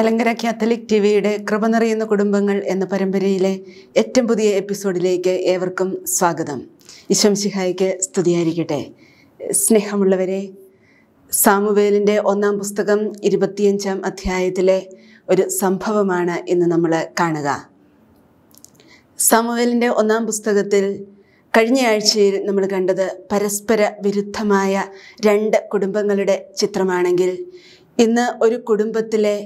Malankara Catholic T വിയുടെ കൃപ നിറയുന്ന കുടുംബങ്ങൾ എന്ന പരമ്പരയിലെ ഏറ്റവും പുതിയ എപ്പിസോഡിലേക്ക് ഏവർക്കും സ്വാഗതം ഇശംശിഹായിക്ക് സ്തുതിയായിരിക്കട്ടെ സ്നേഹമുള്ളവരെ സാമുവേലിൻ്റെ ഒന്നാം പുസ്തകം ഇരുപത്തിയഞ്ചാം അധ്യായത്തിലെ ഒരു സംഭവമാണ് ഇന്ന് നമ്മൾ കാണുക സാമുവേലിൻ്റെ ഒന്നാം പുസ്തകത്തിൽ കഴിഞ്ഞ ആഴ്ചയിൽ നമ്മൾ കണ്ടത് പരസ്പര വിരുദ്ധമായ രണ്ട് കുടുംബങ്ങളുടെ ചിത്രമാണെങ്കിൽ ഇന്ന് ഒരു കുടുംബത്തിലെ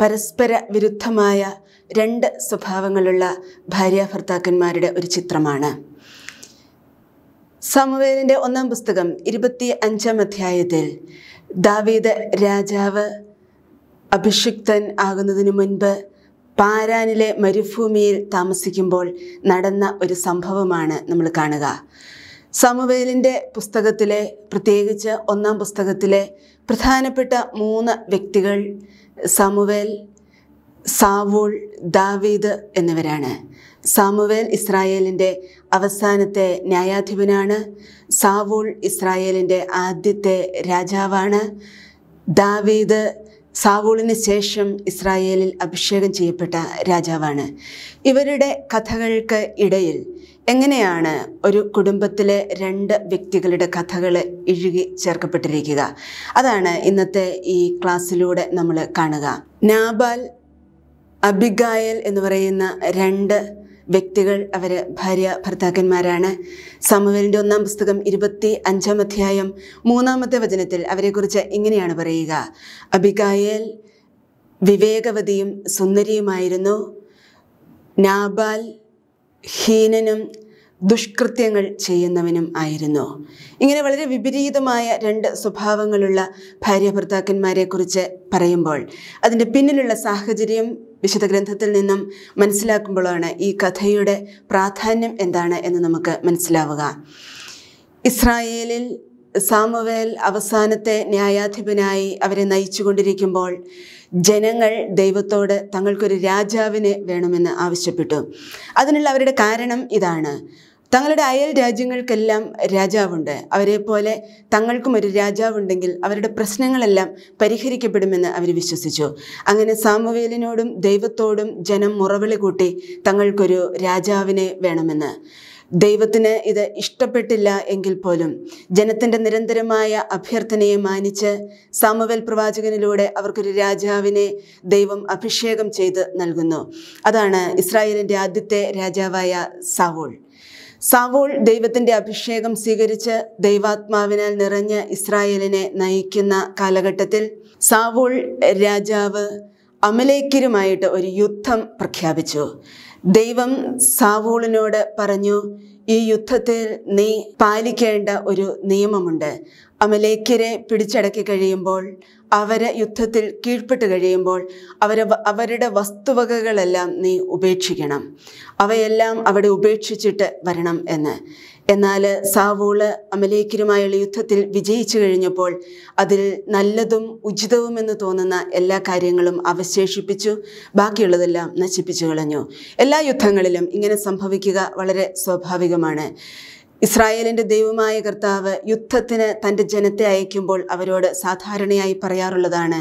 പരസ്പര വിരുദ്ധമായ രണ്ട് സ്വഭാവങ്ങളുള്ള ഭാര്യാഭർത്താക്കന്മാരുടെ ഒരു ചിത്രമാണ് സാമുവേലിൻ്റെ ഒന്നാം പുസ്തകം ഇരുപത്തി അഞ്ചാം അധ്യായത്തിൽ ദാവീദ് രാജാവ് അഭിഷിക്തൻ ആകുന്നതിന് മുൻപ് പാരാനിലെ മരുഭൂമിയിൽ താമസിക്കുമ്പോൾ നടന്ന ഒരു സംഭവമാണ് നമ്മൾ കാണുക സമവേലിൻ്റെ പുസ്തകത്തിലെ പ്രത്യേകിച്ച് ഒന്നാം പുസ്തകത്തിലെ പ്രധാനപ്പെട്ട മൂന്ന് വ്യക്തികൾ സാമുവേൽ സാവൂൾ ദാവീദ് എന്നിവരാണ് സാമുവേൽ ഇസ്രായേലിൻ്റെ അവസാനത്തെ ന്യായാധിപനാണ് സാവൂൾ ഇസ്രായേലിൻ്റെ ആദ്യത്തെ രാജാവാണ് ദാവീദ് സാവൂളിന് ശേഷം ഇസ്രായേലിൽ അഭിഷേകം ചെയ്യപ്പെട്ട രാജാവാണ് ഇവരുടെ കഥകൾക്ക് ഇടയിൽ എങ്ങനെയാണ് ഒരു കുടുംബത്തിലെ രണ്ട് വ്യക്തികളുടെ കഥകൾ ഇഴുകി ചേർക്കപ്പെട്ടിരിക്കുക അതാണ് ഇന്നത്തെ ഈ ക്ലാസ്സിലൂടെ നമ്മൾ കാണുക നാബാൽ അബിഗായൽ എന്ന് പറയുന്ന രണ്ട് വ്യക്തികൾ അവർ ഭാര്യ ഭർത്താക്കന്മാരാണ് സമവലിൻ്റെ ഒന്നാം പുസ്തകം ഇരുപത്തി അഞ്ചാം അധ്യായം മൂന്നാമത്തെ വചനത്തിൽ അവരെക്കുറിച്ച് ഇങ്ങനെയാണ് പറയുക അബിഗായൽ വിവേകവതിയും സുന്ദരിയുമായിരുന്നു നാബാൽ ഹീനനും ദുഷ്കൃത്യങ്ങൾ ചെയ്യുന്നവനും ആയിരുന്നു ഇങ്ങനെ വളരെ വിപരീതമായ രണ്ട് സ്വഭാവങ്ങളുള്ള ഭാര്യ ഭർത്താക്കന്മാരെക്കുറിച്ച് പറയുമ്പോൾ അതിൻ്റെ പിന്നിലുള്ള സാഹചര്യം വിശുദ്ധ ഗ്രന്ഥത്തിൽ നിന്നും മനസ്സിലാക്കുമ്പോഴാണ് ഈ കഥയുടെ പ്രാധാന്യം എന്താണ് എന്ന് നമുക്ക് മനസ്സിലാവുക ഇസ്രായേലിൽ സാമുവേൽ അവസാനത്തെ ന്യായാധിപനായി അവരെ നയിച്ചുകൊണ്ടിരിക്കുമ്പോൾ ജനങ്ങൾ ദൈവത്തോട് തങ്ങൾക്കൊരു രാജാവിനെ വേണമെന്ന് ആവശ്യപ്പെട്ടു അതിനുള്ള അവരുടെ കാരണം ഇതാണ് തങ്ങളുടെ അയൽ രാജ്യങ്ങൾക്കെല്ലാം രാജാവുണ്ട് അവരെ പോലെ തങ്ങൾക്കും ഒരു രാജാവുണ്ടെങ്കിൽ അവരുടെ പ്രശ്നങ്ങളെല്ലാം പരിഹരിക്കപ്പെടുമെന്ന് അവർ വിശ്വസിച്ചു അങ്ങനെ സാമുവേലിനോടും ദൈവത്തോടും ജനം മുറവിളി കൂട്ടി തങ്ങൾക്കൊരു രാജാവിനെ വേണമെന്ന് ദൈവത്തിന് ഇത് ഇഷ്ടപ്പെട്ടില്ല എങ്കിൽ പോലും ജനത്തിൻ്റെ നിരന്തരമായ അഭ്യർത്ഥനയെ മാനിച്ച് സാമുവൽ പ്രവാചകനിലൂടെ അവർക്കൊരു രാജാവിനെ ദൈവം അഭിഷേകം ചെയ്ത് നൽകുന്നു അതാണ് ഇസ്രായേലിൻ്റെ ആദ്യത്തെ രാജാവായ സാവോൾ സാവോൾ ദൈവത്തിന്റെ അഭിഷേകം സ്വീകരിച്ച് ദൈവാത്മാവിനാൽ നിറഞ്ഞ ഇസ്രായേലിനെ നയിക്കുന്ന കാലഘട്ടത്തിൽ സാവോൾ രാജാവ് അമലേക്കരുമായിട്ട് ഒരു യുദ്ധം പ്രഖ്യാപിച്ചു ദൈവം സാവോളിനോട് പറഞ്ഞു ഈ യുദ്ധത്തിൽ നീ പാലിക്കേണ്ട ഒരു നിയമമുണ്ട് അമലേക്കരെ പിടിച്ചടക്കി കഴിയുമ്പോൾ അവരെ യുദ്ധത്തിൽ കീഴ്പ്പെട്ട് കഴിയുമ്പോൾ അവരെ അവരുടെ വസ്തുവകകളെല്ലാം നീ ഉപേക്ഷിക്കണം അവയെല്ലാം അവിടെ ഉപേക്ഷിച്ചിട്ട് വരണം എന്ന് എന്നാൽ സാവൂള് അമലേക്കരുമായുള്ള യുദ്ധത്തിൽ വിജയിച്ചു കഴിഞ്ഞപ്പോൾ അതിൽ നല്ലതും ഉചിതവുമെന്ന് തോന്നുന്ന എല്ലാ കാര്യങ്ങളും അവശേഷിപ്പിച്ചു ബാക്കിയുള്ളതെല്ലാം നശിപ്പിച്ചു കളഞ്ഞു എല്ലാ യുദ്ധങ്ങളിലും ഇങ്ങനെ സംഭവിക്കുക വളരെ സ്വാഭാവികമാണ് ഇസ്രായേലിന്റെ ദൈവമായ കർത്താവ് യുദ്ധത്തിന് തൻ്റെ ജനത്തെ അയക്കുമ്പോൾ അവരോട് സാധാരണയായി പറയാറുള്ളതാണ്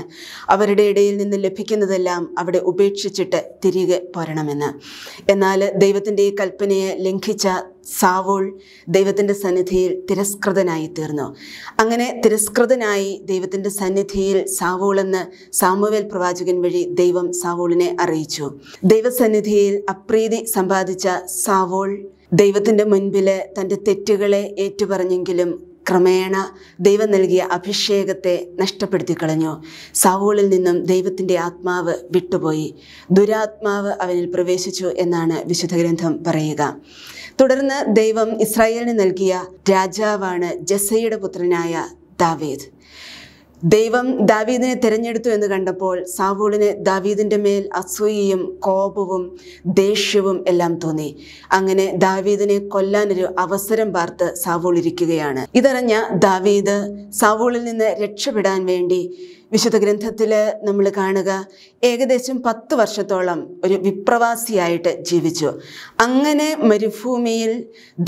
അവരുടെ ഇടയിൽ നിന്ന് ലഭിക്കുന്നതെല്ലാം അവിടെ ഉപേക്ഷിച്ചിട്ട് തിരികെ പോരണമെന്ന് എന്നാൽ ദൈവത്തിൻ്റെ ഈ കൽപ്പനയെ ലംഘിച്ച സാവോൾ ദൈവത്തിൻ്റെ സന്നിധിയിൽ തിരസ്കൃതനായി തീർന്നു അങ്ങനെ തിരസ്കൃതനായി ദൈവത്തിൻ്റെ സന്നിധിയിൽ സാവോൾ എന്ന് സാമുവേൽ പ്രവാചകൻ വഴി ദൈവം സാവോളിനെ അറിയിച്ചു ദൈവസന്നിധിയിൽ അപ്രീതി സമ്പാദിച്ച സാവോൾ ദൈവത്തിൻ്റെ മുൻപിൽ തൻ്റെ തെറ്റുകളെ ഏറ്റുപറഞ്ഞെങ്കിലും ക്രമേണ ദൈവം നൽകിയ അഭിഷേകത്തെ നഷ്ടപ്പെടുത്തി കളഞ്ഞു സൗളിൽ നിന്നും ദൈവത്തിൻ്റെ ആത്മാവ് വിട്ടുപോയി ദുരാത്മാവ് അവനിൽ പ്രവേശിച്ചു എന്നാണ് വിശുദ്ധ ഗ്രന്ഥം പറയുക തുടർന്ന് ദൈവം ഇസ്രായേലിന് നൽകിയ രാജാവാണ് ജസയുടെ പുത്രനായ ദാവീദ് ദൈവം ദാവീദിനെ തിരഞ്ഞെടുത്തു എന്ന് കണ്ടപ്പോൾ സാവൂളിന് ദാവീദിൻ്റെ മേൽ അസൂയയും കോപവും ദേഷ്യവും എല്ലാം തോന്നി അങ്ങനെ ദാവീദിനെ കൊല്ലാനൊരു അവസരം പാർത്ത് സാവൂൾ ഇരിക്കുകയാണ് ഇതറിഞ്ഞ ദാവീദ് സാവൂളിൽ നിന്ന് രക്ഷപ്പെടാൻ വേണ്ടി വിശുദ്ധ ഗ്രന്ഥത്തിൽ നമ്മൾ കാണുക ഏകദേശം പത്ത് വർഷത്തോളം ഒരു വിപ്രവാസിയായിട്ട് ജീവിച്ചു അങ്ങനെ മരുഭൂമിയിൽ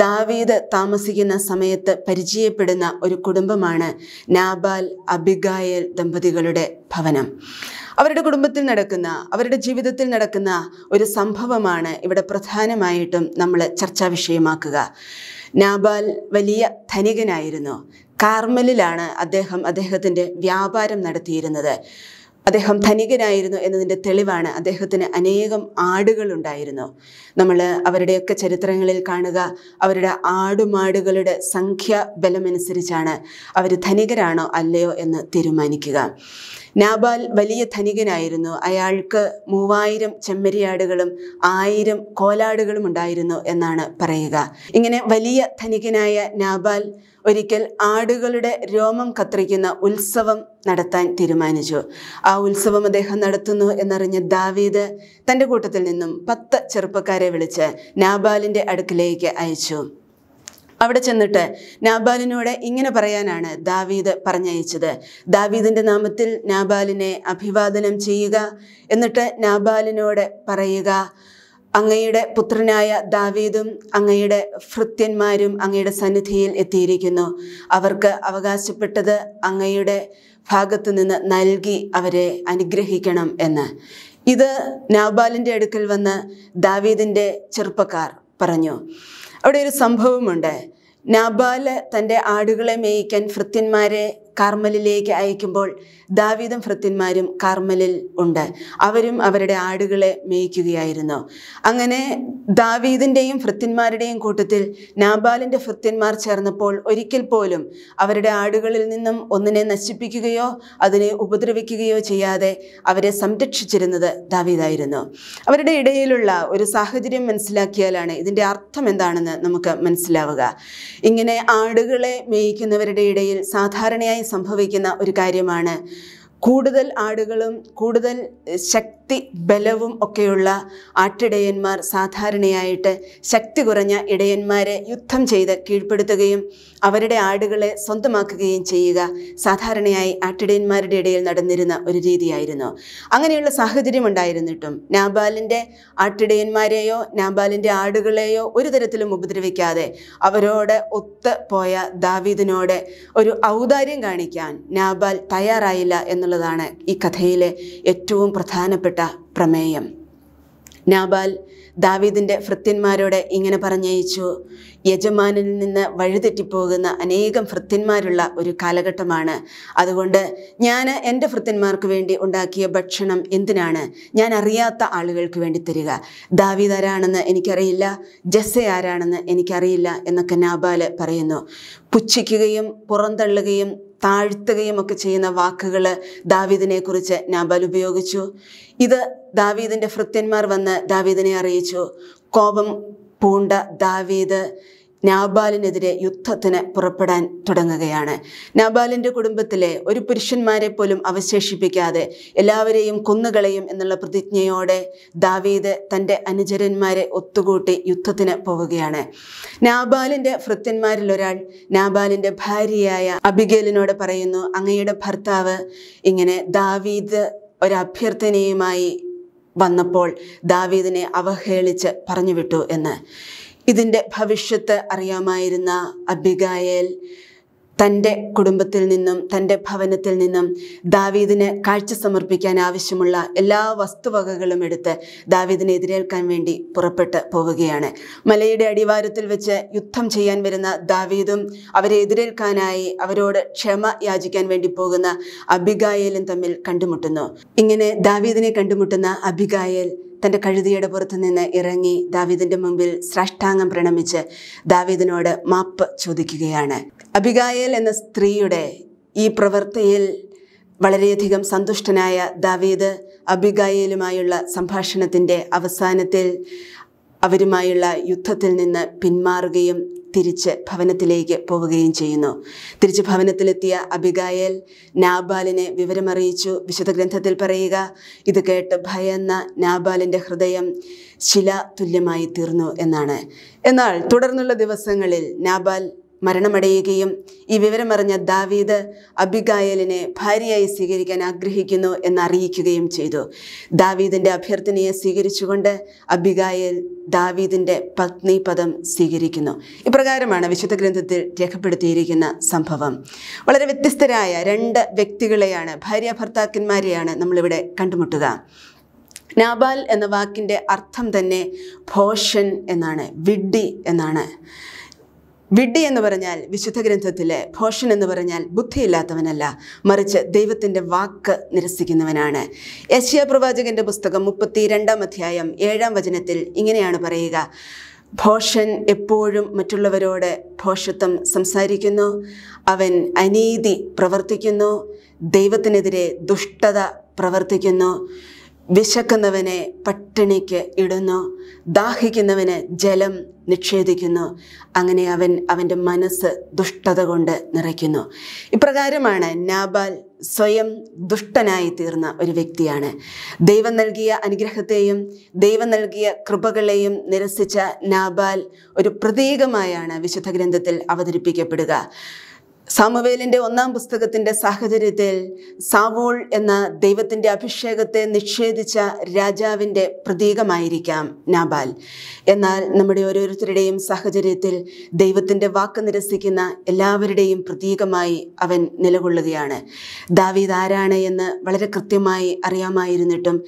ദാവീദ് താമസിക്കുന്ന സമയത്ത് പരിചയപ്പെടുന്ന ഒരു കുടുംബമാണ് നാബാൽ അബിഗായൽ ദമ്പതികളുടെ ഭവനം അവരുടെ കുടുംബത്തിൽ നടക്കുന്ന അവരുടെ ജീവിതത്തിൽ നടക്കുന്ന ഒരു സംഭവമാണ് ഇവിടെ പ്രധാനമായിട്ടും നമ്മൾ ചർച്ചാ വിഷയമാക്കുക നാബാൽ വലിയ ധനികനായിരുന്നു കാർമലിലാണ് അദ്ദേഹം അദ്ദേഹത്തിൻ്റെ വ്യാപാരം നടത്തിയിരുന്നത് അദ്ദേഹം ധനികനായിരുന്നു എന്നതിൻ്റെ തെളിവാണ് അദ്ദേഹത്തിന് അനേകം ആടുകളുണ്ടായിരുന്നു നമ്മൾ അവരുടെയൊക്കെ ചരിത്രങ്ങളിൽ കാണുക അവരുടെ ആടുമാടുകളുടെ സംഖ്യ ബലമനുസരിച്ചാണ് അവർ ധനികരാണോ അല്ലയോ എന്ന് തീരുമാനിക്കുക നാബാൽ വലിയ ധനികനായിരുന്നു അയാൾക്ക് മൂവായിരം ചെമ്മരിയാടുകളും ആയിരം കോലാടുകളും ഉണ്ടായിരുന്നു എന്നാണ് പറയുക ഇങ്ങനെ വലിയ ധനികനായ നാബാൽ ഒരിക്കൽ ആടുകളുടെ രോമം കത്രിക്കുന്ന ഉത്സവം നടത്താൻ തീരുമാനിച്ചു ആ ഉത്സവം അദ്ദേഹം നടത്തുന്നു എന്നറിഞ്ഞ ദാവീദ് തൻ്റെ കൂട്ടത്തിൽ നിന്നും പത്ത് ചെറുപ്പക്കാരെ വിളിച്ച് നാബാലിൻ്റെ അടുക്കിലേക്ക് അയച്ചു അവിടെ ചെന്നിട്ട് നാബാലിനോട് ഇങ്ങനെ പറയാനാണ് ദാവീദ് പറഞ്ഞയച്ചത് ദാവീദിൻ്റെ നാമത്തിൽ നാബാലിനെ അഭിവാദനം ചെയ്യുക എന്നിട്ട് നാബാലിനോട് പറയുക അങ്ങയുടെ പുത്രനായ ദാവീദും അങ്ങയുടെ ഭൃത്യന്മാരും അങ്ങയുടെ സന്നിധിയിൽ എത്തിയിരിക്കുന്നു അവർക്ക് അവകാശപ്പെട്ടത് അങ്ങയുടെ ഭാഗത്തു നിന്ന് നൽകി അവരെ അനുഗ്രഹിക്കണം എന്ന് ഇത് നാബാലിൻ്റെ അടുക്കൽ വന്ന് ദാവീദിൻ്റെ ചെറുപ്പക്കാർ പറഞ്ഞു അവിടെ ഒരു സംഭവമുണ്ട് നാബാല് തൻ്റെ ആടുകളെ മേയിക്കാൻ ഭൃത്യന്മാരെ കാർമലിലേക്ക് അയക്കുമ്പോൾ ദാവീദും ഭൃത്യന്മാരും കാർമലിൽ ഉണ്ട് അവരും അവരുടെ ആടുകളെ മേയിക്കുകയായിരുന്നു അങ്ങനെ ദാവീദിൻ്റെയും ഭൃത്യന്മാരുടെയും കൂട്ടത്തിൽ നാബാലിൻ്റെ ഭൃത്യന്മാർ ചേർന്നപ്പോൾ ഒരിക്കൽ പോലും അവരുടെ ആടുകളിൽ നിന്നും ഒന്നിനെ നശിപ്പിക്കുകയോ അതിനെ ഉപദ്രവിക്കുകയോ ചെയ്യാതെ അവരെ സംരക്ഷിച്ചിരുന്നത് ദാവീദായിരുന്നു അവരുടെ ഇടയിലുള്ള ഒരു സാഹചര്യം മനസ്സിലാക്കിയാലാണ് ഇതിൻ്റെ അർത്ഥം എന്താണെന്ന് നമുക്ക് മനസ്സിലാവുക ഇങ്ങനെ ആടുകളെ മേയ്ക്കുന്നവരുടെ ഇടയിൽ സാധാരണയായി സംഭവിക്കുന്ന ഒരു കാര്യമാണ് കൂടുതൽ ആടുകളും കൂടുതൽ ശക്തി ശക്തി ബലവും ഒക്കെയുള്ള ആട്ടിടയന്മാർ സാധാരണയായിട്ട് ശക്തി കുറഞ്ഞ ഇടയന്മാരെ യുദ്ധം ചെയ്ത് കീഴ്പ്പെടുത്തുകയും അവരുടെ ആടുകളെ സ്വന്തമാക്കുകയും ചെയ്യുക സാധാരണയായി ആട്ടിടയന്മാരുടെ ഇടയിൽ നടന്നിരുന്ന ഒരു രീതിയായിരുന്നു അങ്ങനെയുള്ള സാഹചര്യം ഉണ്ടായിരുന്നിട്ടും നാബാലിൻ്റെ ആട്ടിടയന്മാരെയോ നാബാലിൻ്റെ ആടുകളെയോ ഒരു തരത്തിലും ഉപദ്രവിക്കാതെ അവരോട് ഒത്ത് പോയ ദാവീദിനോട് ഒരു ഔദാര്യം കാണിക്കാൻ നാബാൽ തയ്യാറായില്ല എന്നുള്ളതാണ് ഈ കഥയിലെ ഏറ്റവും പ്രധാനപ്പെട്ട പ്രമേയം നാബാൽ ദാവീദിൻ്റെ ഭൃത്യന്മാരോടെ ഇങ്ങനെ പറഞ്ഞയച്ചു യജമാനിൽ നിന്ന് വഴിതെറ്റിപ്പോകുന്ന അനേകം ഭൃത്യന്മാരുള്ള ഒരു കാലഘട്ടമാണ് അതുകൊണ്ട് ഞാൻ എൻ്റെ ഭൃത്യന്മാർക്ക് വേണ്ടി ഉണ്ടാക്കിയ ഭക്ഷണം എന്തിനാണ് ഞാൻ അറിയാത്ത ആളുകൾക്ക് വേണ്ടി തരിക ദാവീദ് ആരാണെന്ന് എനിക്കറിയില്ല ജസ്സ ആരാണെന്ന് എനിക്കറിയില്ല എന്നൊക്കെ നാബാൽ പറയുന്നു പുച്ഛിക്കുകയും പുറന്തള്ളുകയും താഴ്ത്തുകയും ഒക്കെ ചെയ്യുന്ന വാക്കുകൾ ദാവീദിനെക്കുറിച്ച് നാബൽ ഉപയോഗിച്ചു ഇത് ദാവീദിൻ്റെ ഭൃത്യന്മാർ വന്ന് ദാവീദിനെ അറിയിച്ചു കോപം പൂണ്ട ദാവീദ് നാബാലിനെതിരെ യുദ്ധത്തിന് പുറപ്പെടാൻ തുടങ്ങുകയാണ് നാബാലിൻ്റെ കുടുംബത്തിലെ ഒരു പുരുഷന്മാരെ പോലും അവശേഷിപ്പിക്കാതെ എല്ലാവരെയും കൊന്നുകളയും എന്നുള്ള പ്രതിജ്ഞയോടെ ദാവീദ് തൻ്റെ അനുചരന്മാരെ ഒത്തുകൂട്ടി യുദ്ധത്തിന് പോവുകയാണ് നാബാലിൻ്റെ ഭൃത്യന്മാരിൽ ഒരാൾ നാബാലിൻ്റെ ഭാര്യയായ അബിഗേലിനോട് പറയുന്നു അങ്ങയുടെ ഭർത്താവ് ഇങ്ങനെ ദാവീദ് ഒരഭ്യർത്ഥനയുമായി വന്നപ്പോൾ ദാവീദിനെ അവഹേളിച്ച് പറഞ്ഞു വിട്ടു എന്ന് ഇതിൻ്റെ ഭവിഷ്യത്ത് അറിയാമായിരുന്ന അബിഗായൽ തൻ്റെ കുടുംബത്തിൽ നിന്നും തൻ്റെ ഭവനത്തിൽ നിന്നും ദാവീദിന് കാഴ്ച സമർപ്പിക്കാൻ ആവശ്യമുള്ള എല്ലാ വസ്തുവകകളും എടുത്ത് ദാവീദിനെ എതിരേൽക്കാൻ വേണ്ടി പുറപ്പെട്ട് പോവുകയാണ് മലയുടെ അടിവാരത്തിൽ വെച്ച് യുദ്ധം ചെയ്യാൻ വരുന്ന ദാവീദും അവരെ എതിരേൽക്കാനായി അവരോട് ക്ഷമ യാചിക്കാൻ വേണ്ടി പോകുന്ന അബിഗായലും തമ്മിൽ കണ്ടുമുട്ടുന്നു ഇങ്ങനെ ദാവീദിനെ കണ്ടുമുട്ടുന്ന അബിഗായൽ തൻ്റെ കഴുതിയുടെ പുറത്തുനിന്ന് നിന്ന് ഇറങ്ങി ദാവീദിൻ്റെ മുമ്പിൽ സ്രഷ്ടാംഗം പ്രണമിച്ച് ദാവീദിനോട് മാപ്പ് ചോദിക്കുകയാണ് അബിഗായൽ എന്ന സ്ത്രീയുടെ ഈ പ്രവൃത്തിയിൽ വളരെയധികം സന്തുഷ്ടനായ ദാവീദ് അബിഗായലുമായുള്ള സംഭാഷണത്തിൻ്റെ അവസാനത്തിൽ അവരുമായുള്ള യുദ്ധത്തിൽ നിന്ന് പിന്മാറുകയും തിരിച്ച് ഭവനത്തിലേക്ക് പോവുകയും ചെയ്യുന്നു തിരിച്ച് ഭവനത്തിലെത്തിയ അബിഗായൽ നാബാലിനെ വിവരമറിയിച്ചു വിശുദ്ധ ഗ്രന്ഥത്തിൽ പറയുക ഇത് കേട്ട് ഭയന്ന നാബാലിൻ്റെ ഹൃദയം ശില തുല്യമായി തീർന്നു എന്നാണ് എന്നാൽ തുടർന്നുള്ള ദിവസങ്ങളിൽ നാബാൽ മരണമടയുകയും ഈ വിവരമറിഞ്ഞ ദാവീദ് അബിഗായലിനെ ഭാര്യയായി സ്വീകരിക്കാൻ ആഗ്രഹിക്കുന്നു എന്നറിയിക്കുകയും ചെയ്തു ദാവീദിൻ്റെ അഭ്യർത്ഥനയെ സ്വീകരിച്ചുകൊണ്ട് അബിഗായൽ ദാവീദിൻ്റെ പത്നി പദം സ്വീകരിക്കുന്നു ഇപ്രകാരമാണ് വിശുദ്ധ ഗ്രന്ഥത്തിൽ രേഖപ്പെടുത്തിയിരിക്കുന്ന സംഭവം വളരെ വ്യത്യസ്തരായ രണ്ട് വ്യക്തികളെയാണ് ഭാര്യ ഭർത്താക്കന്മാരെയാണ് നമ്മളിവിടെ കണ്ടുമുട്ടുക നാബാൽ എന്ന വാക്കിൻ്റെ അർത്ഥം തന്നെ ഭോഷൻ എന്നാണ് വിഡ്ഡി എന്നാണ് വിഡ്ഢി എന്ന് പറഞ്ഞാൽ വിശുദ്ധ ഗ്രന്ഥത്തിലെ ഭോഷൻ എന്ന് പറഞ്ഞാൽ ബുദ്ധിയില്ലാത്തവനല്ല മറിച്ച് ദൈവത്തിൻ്റെ വാക്ക് നിരസിക്കുന്നവനാണ് യശ്യ പ്രവാചകന്റെ പുസ്തകം മുപ്പത്തി രണ്ടാം അധ്യായം ഏഴാം വചനത്തിൽ ഇങ്ങനെയാണ് പറയുക ഭോഷൻ എപ്പോഴും മറ്റുള്ളവരോട് ഭോഷത്വം സംസാരിക്കുന്നു അവൻ അനീതി പ്രവർത്തിക്കുന്നു ദൈവത്തിനെതിരെ ദുഷ്ടത പ്രവർത്തിക്കുന്നു വിശക്കുന്നവനെ പട്ടിണിക്ക് ഇടുന്നു ദാഹിക്കുന്നവന് ജലം നിക്ഷേപിക്കുന്നു അങ്ങനെ അവൻ അവൻ്റെ മനസ്സ് ദുഷ്ടത കൊണ്ട് നിറയ്ക്കുന്നു ഇപ്രകാരമാണ് നാബാൽ സ്വയം ദുഷ്ടനായി തീർന്ന ഒരു വ്യക്തിയാണ് ദൈവം നൽകിയ അനുഗ്രഹത്തെയും ദൈവം നൽകിയ കൃപകളെയും നിരസിച്ച നാബാൽ ഒരു പ്രതീകമായാണ് വിശുദ്ധ ഗ്രന്ഥത്തിൽ അവതരിപ്പിക്കപ്പെടുക സാമുവേലിൻ്റെ ഒന്നാം പുസ്തകത്തിൻ്റെ സാഹചര്യത്തിൽ സാവോൾ എന്ന ദൈവത്തിൻ്റെ അഭിഷേകത്തെ നിഷേധിച്ച രാജാവിൻ്റെ പ്രതീകമായിരിക്കാം നാബാൽ എന്നാൽ നമ്മുടെ ഓരോരുത്തരുടെയും സാഹചര്യത്തിൽ ദൈവത്തിൻ്റെ വാക്ക് നിരസിക്കുന്ന എല്ലാവരുടെയും പ്രതീകമായി അവൻ നിലകൊള്ളുകയാണ് ദാവീദ് ആരാണ് എന്ന് വളരെ കൃത്യമായി അറിയാമായിരുന്നിട്ടും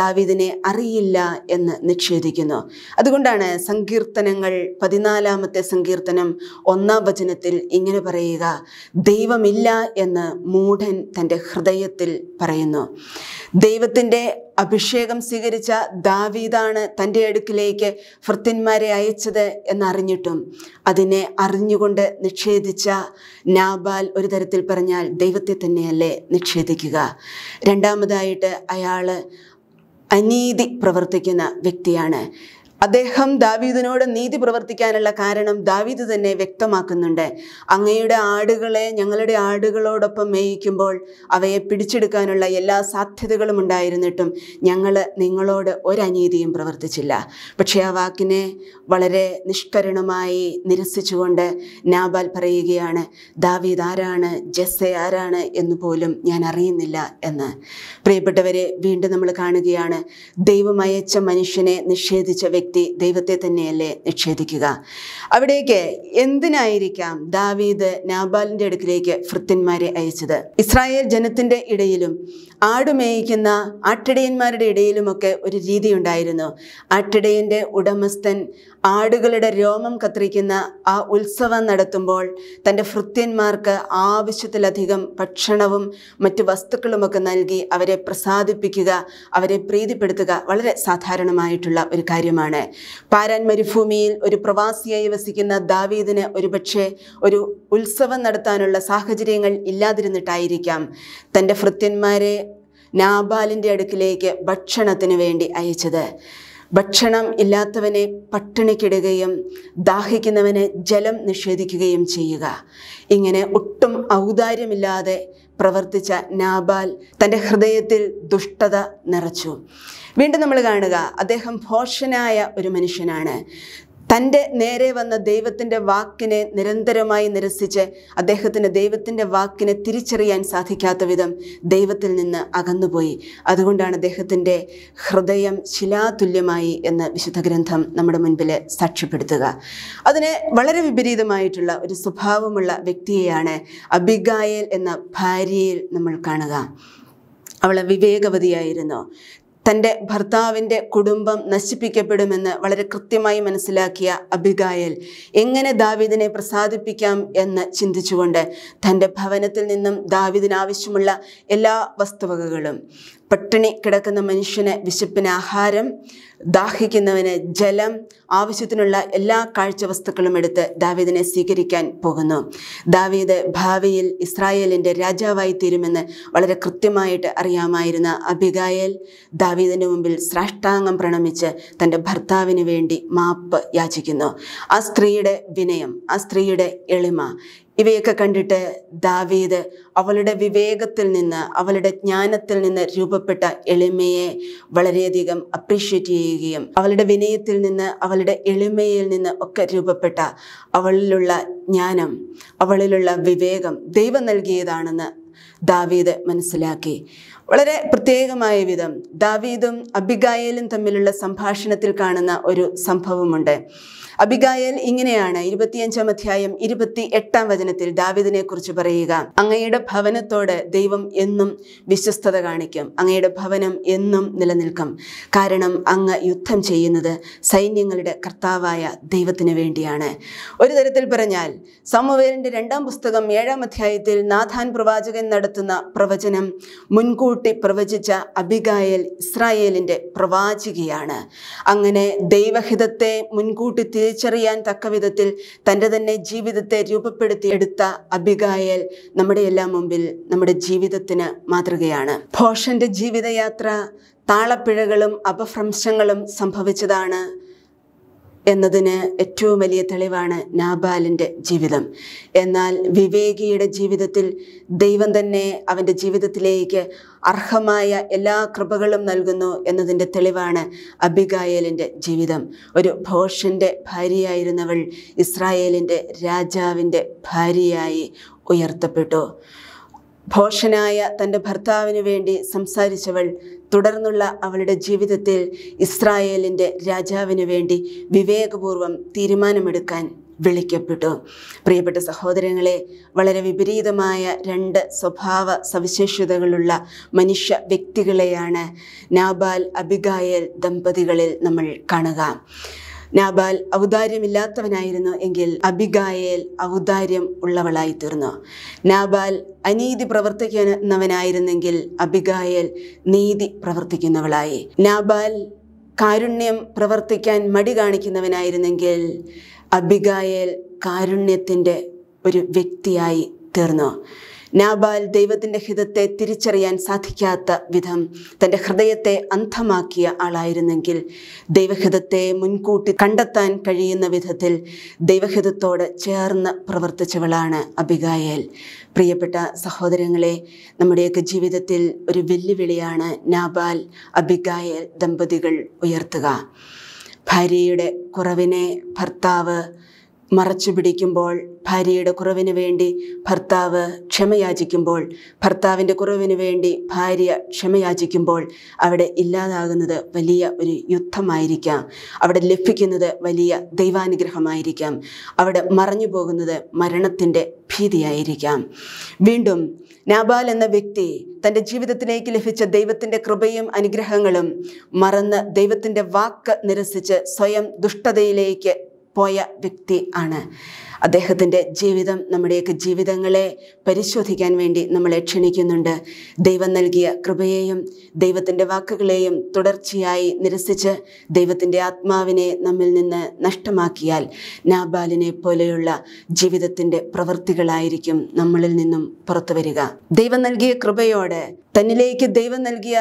ദാവീദിനെ അറിയില്ല എന്ന് നിഷേധിക്കുന്നു അതുകൊണ്ടാണ് സങ്കീർത്തനങ്ങൾ പതിനാലാമത്തെ സങ്കീർത്തനം ഒന്നാം വചനത്തിൽ ഇങ്ങനെ പറയുക ദൈവമില്ല എന്ന് മൂഢൻ തൻ്റെ ഹൃദയത്തിൽ പറയുന്നു ദൈവത്തിൻ്റെ അഭിഷേകം സ്വീകരിച്ച ദാവീദാണ് തൻ്റെ അടുക്കിലേക്ക് ഭൃത്യന്മാരെ അയച്ചത് എന്നറിഞ്ഞിട്ടും അതിനെ അറിഞ്ഞുകൊണ്ട് നിഷേധിച്ച നാബാൽ ഒരു തരത്തിൽ പറഞ്ഞാൽ ദൈവത്തെ തന്നെയല്ലേ നിഷേധിക്കുക രണ്ടാമതായിട്ട് അയാൾ അനീതി പ്രവർത്തിക്കുന്ന വ്യക്തിയാണ് അദ്ദേഹം ദാവീദിനോട് നീതി പ്രവർത്തിക്കാനുള്ള കാരണം ദാവീദ് തന്നെ വ്യക്തമാക്കുന്നുണ്ട് അങ്ങയുടെ ആടുകളെ ഞങ്ങളുടെ ആടുകളോടൊപ്പം മേയിക്കുമ്പോൾ അവയെ പിടിച്ചെടുക്കാനുള്ള എല്ലാ സാധ്യതകളും ഉണ്ടായിരുന്നിട്ടും ഞങ്ങൾ നിങ്ങളോട് ഒരനീതിയും പ്രവർത്തിച്ചില്ല പക്ഷേ ആ വാക്കിനെ വളരെ നിഷ്കരണമായി നിരസിച്ചുകൊണ്ട് നാബാൽ പറയുകയാണ് ദാവീദ് ആരാണ് ജസ്സെ ആരാണ് എന്ന് പോലും ഞാൻ അറിയുന്നില്ല എന്ന് പ്രിയപ്പെട്ടവരെ വീണ്ടും നമ്മൾ കാണുകയാണ് ദൈവമയച്ച മനുഷ്യനെ നിഷേധിച്ച വ്യക്തി ദൈവത്തെ തന്നെയല്ലേ നിഷേധിക്കുക അവിടേക്ക് എന്തിനായിരിക്കാം ദാവീദ് നാബാലിൻ്റെ അടുക്കിലേക്ക് ഭൃത്യന്മാരെ അയച്ചത് ഇസ്രായേൽ ജനത്തിൻ്റെ ഇടയിലും ആടുമേയിക്കുന്ന ആട്ടിടയന്മാരുടെ ഇടയിലുമൊക്കെ ഒരു രീതി ഉണ്ടായിരുന്നു ആട്ടിടയൻ്റെ ഉടമസ്ഥൻ ആടുകളുടെ രോമം കത്തിരിക്കുന്ന ആ ഉത്സവം നടത്തുമ്പോൾ തൻ്റെ ഭൃത്യന്മാർക്ക് ആവശ്യത്തിലധികം ഭക്ഷണവും മറ്റു വസ്തുക്കളുമൊക്കെ നൽകി അവരെ പ്രസാദിപ്പിക്കുക അവരെ പ്രീതിപ്പെടുത്തുക വളരെ സാധാരണമായിട്ടുള്ള ഒരു കാര്യമാണ് തന്നെയാണ് പാരാൻ മരുഭൂമിയിൽ ഒരു പ്രവാസിയായി വസിക്കുന്ന ദാവീദിന് ഒരുപക്ഷെ ഒരു ഉത്സവം നടത്താനുള്ള സാഹചര്യങ്ങൾ ഇല്ലാതിരുന്നിട്ടായിരിക്കാം തൻ്റെ ഭൃത്യന്മാരെ നാബാലിൻ്റെ അടുക്കിലേക്ക് ഭക്ഷണത്തിന് വേണ്ടി അയച്ചത് ഭക്ഷണം ഇല്ലാത്തവനെ പട്ടിണിക്കിടുകയും ദാഹിക്കുന്നവന് ജലം നിഷേധിക്കുകയും ചെയ്യുക ഇങ്ങനെ ഒട്ടും ഔദാര്യമില്ലാതെ പ്രവർത്തിച്ച നാബാൽ തൻ്റെ ഹൃദയത്തിൽ ദുഷ്ടത നിറച്ചു വീണ്ടും നമ്മൾ കാണുക അദ്ദേഹം ഭോഷനായ ഒരു മനുഷ്യനാണ് തൻ്റെ നേരെ വന്ന ദൈവത്തിൻ്റെ വാക്കിനെ നിരന്തരമായി നിരസിച്ച് അദ്ദേഹത്തിന് ദൈവത്തിൻ്റെ വാക്കിനെ തിരിച്ചറിയാൻ സാധിക്കാത്ത വിധം ദൈവത്തിൽ നിന്ന് അകന്നുപോയി അതുകൊണ്ടാണ് അദ്ദേഹത്തിൻ്റെ ഹൃദയം ശിലാതുല്യമായി എന്ന് വിശുദ്ധ ഗ്രന്ഥം നമ്മുടെ മുൻപിൽ സാക്ഷ്യപ്പെടുത്തുക അതിന് വളരെ വിപരീതമായിട്ടുള്ള ഒരു സ്വഭാവമുള്ള വ്യക്തിയെയാണ് അബിഗായൽ എന്ന ഭാര്യയിൽ നമ്മൾ കാണുക അവളെ വിവേകവതിയായിരുന്നു തൻ്റെ ഭർത്താവിൻ്റെ കുടുംബം നശിപ്പിക്കപ്പെടുമെന്ന് വളരെ കൃത്യമായി മനസ്സിലാക്കിയ അബിഗായൽ എങ്ങനെ ദാവീദിനെ പ്രസാദിപ്പിക്കാം എന്ന് ചിന്തിച്ചുകൊണ്ട് തൻ്റെ ഭവനത്തിൽ നിന്നും ദാവീദിന് ആവശ്യമുള്ള എല്ലാ വസ്തുവകകളും പട്ടിണി കിടക്കുന്ന മനുഷ്യന് വിശപ്പിന് ആഹാരം ദാഹിക്കുന്നവന് ജലം ആവശ്യത്തിനുള്ള എല്ലാ കാഴ്ച വസ്തുക്കളും എടുത്ത് ദാവീദിനെ സ്വീകരിക്കാൻ പോകുന്നു ദാവീദ് ഭാവിയിൽ ഇസ്രായേലിൻ്റെ രാജാവായി തീരുമെന്ന് വളരെ കൃത്യമായിട്ട് അറിയാമായിരുന്ന അബിഗായൽ ദാവീദിൻ്റെ മുമ്പിൽ സ്രാഷ്ടാംഗം പ്രണമിച്ച് തൻ്റെ ഭർത്താവിന് വേണ്ടി മാപ്പ് യാചിക്കുന്നു ആ സ്ത്രീയുടെ വിനയം ആ സ്ത്രീയുടെ എളിമ ഇവയൊക്കെ കണ്ടിട്ട് ദാവീദ് അവളുടെ വിവേകത്തിൽ നിന്ന് അവളുടെ ജ്ഞാനത്തിൽ നിന്ന് രൂപപ്പെട്ട എളിമയെ വളരെയധികം അപ്രീഷിയേറ്റ് ചെയ്യുകയും അവളുടെ വിനയത്തിൽ നിന്ന് അവളുടെ എളിമയിൽ നിന്ന് ഒക്കെ രൂപപ്പെട്ട അവളിലുള്ള ജ്ഞാനം അവളിലുള്ള വിവേകം ദൈവം നൽകിയതാണെന്ന് ദാവീദ് മനസ്സിലാക്കി വളരെ പ്രത്യേകമായ വിധം ദാവീദും അബിഗായലും തമ്മിലുള്ള സംഭാഷണത്തിൽ കാണുന്ന ഒരു സംഭവമുണ്ട് അബിഗായൽ ഇങ്ങനെയാണ് ഇരുപത്തിയഞ്ചാം അധ്യായം ഇരുപത്തി എട്ടാം വചനത്തിൽ ദാവിദിനെ കുറിച്ച് പറയുക അങ്ങയുടെ ഭവനത്തോട് ദൈവം എന്നും വിശ്വസ്തത കാണിക്കും അങ്ങയുടെ ഭവനം എന്നും നിലനിൽക്കും കാരണം അങ്ങ് യുദ്ധം ചെയ്യുന്നത് സൈന്യങ്ങളുടെ കർത്താവായ ദൈവത്തിന് വേണ്ടിയാണ് ഒരു തരത്തിൽ പറഞ്ഞാൽ സമവേലിൻ്റെ രണ്ടാം പുസ്തകം ഏഴാം അധ്യായത്തിൽ നാഥാൻ പ്രവാചകൻ നടത്തുന്ന പ്രവചനം മുൻകൂട്ടി പ്രവചിച്ച അബിഗായൽ ഇസ്രായേലിൻ്റെ പ്രവാചികയാണ് അങ്ങനെ ദൈവഹിതത്തെ മുൻകൂട്ടി തിരിച്ചറിയാൻ തക്കവിധത്തിൽ തൻ്റെ തന്നെ ജീവിതത്തെ എടുത്ത അബിഗായൽ നമ്മുടെ എല്ലാം മുമ്പിൽ നമ്മുടെ ജീവിതത്തിന് മാതൃകയാണ് ഭോഷന്റെ ജീവിതയാത്ര താളപ്പിഴകളും അപഭ്രംശങ്ങളും സംഭവിച്ചതാണ് എന്നതിന് ഏറ്റവും വലിയ തെളിവാണ് നാബാലിൻ്റെ ജീവിതം എന്നാൽ വിവേകിയുടെ ജീവിതത്തിൽ ദൈവം തന്നെ അവൻ്റെ ജീവിതത്തിലേക്ക് അർഹമായ എല്ലാ കൃപകളും നൽകുന്നു എന്നതിൻ്റെ തെളിവാണ് അബിഗായലിൻ്റെ ജീവിതം ഒരു ഭോഷൻ്റെ ഭാര്യയായിരുന്നവൾ ഇസ്രായേലിൻ്റെ രാജാവിൻ്റെ ഭാര്യയായി ഉയർത്തപ്പെട്ടു ഭോഷനായ തൻ്റെ ഭർത്താവിനു വേണ്ടി സംസാരിച്ചവൾ തുടർന്നുള്ള അവളുടെ ജീവിതത്തിൽ ഇസ്രായേലിൻ്റെ രാജാവിനു വേണ്ടി വിവേകപൂർവം തീരുമാനമെടുക്കാൻ വിളിക്കപ്പെട്ടു പ്രിയപ്പെട്ട സഹോദരങ്ങളെ വളരെ വിപരീതമായ രണ്ട് സ്വഭാവ സവിശേഷതകളുള്ള മനുഷ്യ വ്യക്തികളെയാണ് നാബാൽ അബിഗായൽ ദമ്പതികളിൽ നമ്മൾ കാണുക നാബാൽ ഔദാര്യമില്ലാത്തവനായിരുന്നു എങ്കിൽ അബിഗായേൽ ഔദാര്യം ഉള്ളവളായി തീർന്നു നാബാൽ അനീതി പ്രവർത്തിക്കുന്നവനായിരുന്നെങ്കിൽ അബിഗായേൽ നീതി പ്രവർത്തിക്കുന്നവളായി നാബാൽ കാരുണ്യം പ്രവർത്തിക്കാൻ മടി കാണിക്കുന്നവനായിരുന്നെങ്കിൽ അബിഗായേൽ കാരുണ്യത്തിൻ്റെ ഒരു വ്യക്തിയായി തീർന്നു നാബാൽ ദൈവത്തിൻ്റെ ഹിതത്തെ തിരിച്ചറിയാൻ സാധിക്കാത്ത വിധം തൻ്റെ ഹൃദയത്തെ അന്ധമാക്കിയ ആളായിരുന്നെങ്കിൽ ദൈവഹിതത്തെ മുൻകൂട്ടി കണ്ടെത്താൻ കഴിയുന്ന വിധത്തിൽ ദൈവഹിതത്തോട് ചേർന്ന് പ്രവർത്തിച്ചവളാണ് അബിഗായേൽ പ്രിയപ്പെട്ട സഹോദരങ്ങളെ നമ്മുടെയൊക്കെ ജീവിതത്തിൽ ഒരു വെല്ലുവിളിയാണ് നാബാൽ അബിഗായേൽ ദമ്പതികൾ ഉയർത്തുക ഭാര്യയുടെ കുറവിനെ ഭർത്താവ് മറച്ചു പിടിക്കുമ്പോൾ ഭാര്യയുടെ കുറവിന് വേണ്ടി ഭർത്താവ് ക്ഷമയാചിക്കുമ്പോൾ ഭർത്താവിൻ്റെ കുറവിന് വേണ്ടി ഭാര്യ ക്ഷമയാചിക്കുമ്പോൾ അവിടെ ഇല്ലാതാകുന്നത് വലിയ ഒരു യുദ്ധമായിരിക്കാം അവിടെ ലഭിക്കുന്നത് വലിയ ദൈവാനുഗ്രഹമായിരിക്കാം അവിടെ മറഞ്ഞു പോകുന്നത് മരണത്തിൻ്റെ ഭീതിയായിരിക്കാം വീണ്ടും നാബാൽ എന്ന വ്യക്തി തൻ്റെ ജീവിതത്തിലേക്ക് ലഭിച്ച ദൈവത്തിൻ്റെ കൃപയും അനുഗ്രഹങ്ങളും മറന്ന് ദൈവത്തിൻ്റെ വാക്ക് നിരസിച്ച് സ്വയം ദുഷ്ടതയിലേക്ക് പോയ വ്യക്തി ആണ് അദ്ദേഹത്തിൻ്റെ ജീവിതം നമ്മുടെയൊക്കെ ജീവിതങ്ങളെ പരിശോധിക്കാൻ വേണ്ടി നമ്മളെ ക്ഷണിക്കുന്നുണ്ട് ദൈവം നൽകിയ കൃപയെയും ദൈവത്തിൻ്റെ വാക്കുകളെയും തുടർച്ചയായി നിരസിച്ച് ദൈവത്തിൻ്റെ ആത്മാവിനെ നമ്മിൽ നിന്ന് നഷ്ടമാക്കിയാൽ നാബാലിനെ പോലെയുള്ള ജീവിതത്തിൻ്റെ പ്രവൃത്തികളായിരിക്കും നമ്മളിൽ നിന്നും പുറത്തു വരിക ദൈവം നൽകിയ കൃപയോടെ തന്നിലേക്ക് ദൈവം നൽകിയ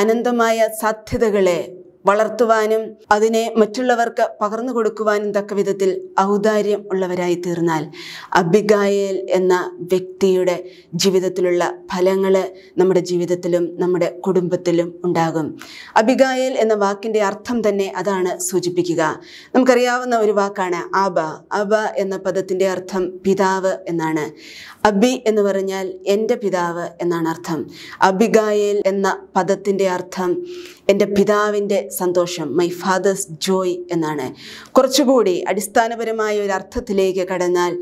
അനന്തമായ സാധ്യതകളെ വളർത്തുവാനും അതിനെ മറ്റുള്ളവർക്ക് പകർന്നു കൊടുക്കുവാനും തക്ക വിധത്തിൽ ഔദാര്യം ഉള്ളവരായി തീർന്നാൽ അബിഗായേൽ എന്ന വ്യക്തിയുടെ ജീവിതത്തിലുള്ള ഫലങ്ങൾ നമ്മുടെ ജീവിതത്തിലും നമ്മുടെ കുടുംബത്തിലും ഉണ്ടാകും അബിഗായേൽ എന്ന വാക്കിൻ്റെ അർത്ഥം തന്നെ അതാണ് സൂചിപ്പിക്കുക നമുക്കറിയാവുന്ന ഒരു വാക്കാണ് ആബ അബ എന്ന പദത്തിൻ്റെ അർത്ഥം പിതാവ് എന്നാണ് അബി എന്ന് പറഞ്ഞാൽ എൻ്റെ പിതാവ് എന്നാണ് അർത്ഥം അബിഗായേൽ എന്ന പദത്തിൻ്റെ അർത്ഥം എൻ്റെ പിതാവിൻ്റെ സന്തോഷം മൈ ഫാദേഴ്സ് ജോയ് എന്നാണ് കുറച്ചുകൂടി അടിസ്ഥാനപരമായ ഒരു അർത്ഥത്തിലേക്ക് കടന്നാൽ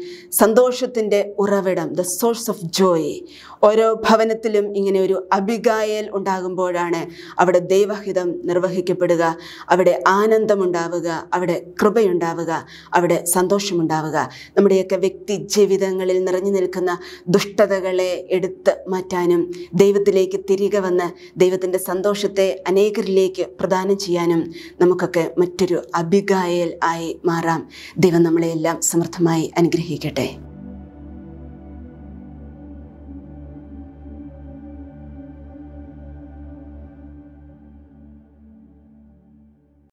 സന്തോഷത്തിൻ്റെ ഉറവിടം ദ സോഴ്സ് ഓഫ് ജോയ് ഓരോ ഭവനത്തിലും ഇങ്ങനെ ഒരു അഭികായൽ ഉണ്ടാകുമ്പോഴാണ് അവിടെ ദൈവഹിതം നിർവഹിക്കപ്പെടുക അവിടെ ആനന്ദമുണ്ടാവുക അവിടെ കൃപയുണ്ടാവുക അവിടെ സന്തോഷമുണ്ടാവുക നമ്മുടെയൊക്കെ വ്യക്തി ജീവിതങ്ങളിൽ നിറഞ്ഞു നിൽക്കുന്ന ദുഷ്ടതകളെ എടുത്ത് മാറ്റാനും ദൈവത്തിലേക്ക് തിരികെ വന്ന് ദൈവത്തിൻ്റെ സന്തോഷത്തെ അനേകരിലേക്ക് പ്രദാനം ചെയ്യാനും നമുക്കൊക്കെ മറ്റൊരു അഭികായൽ ആയി മാറാം ദൈവം നമ്മളെയെല്ലാം സമൃദ്ധമായി അനുഗ്രഹിക്കട്ടെ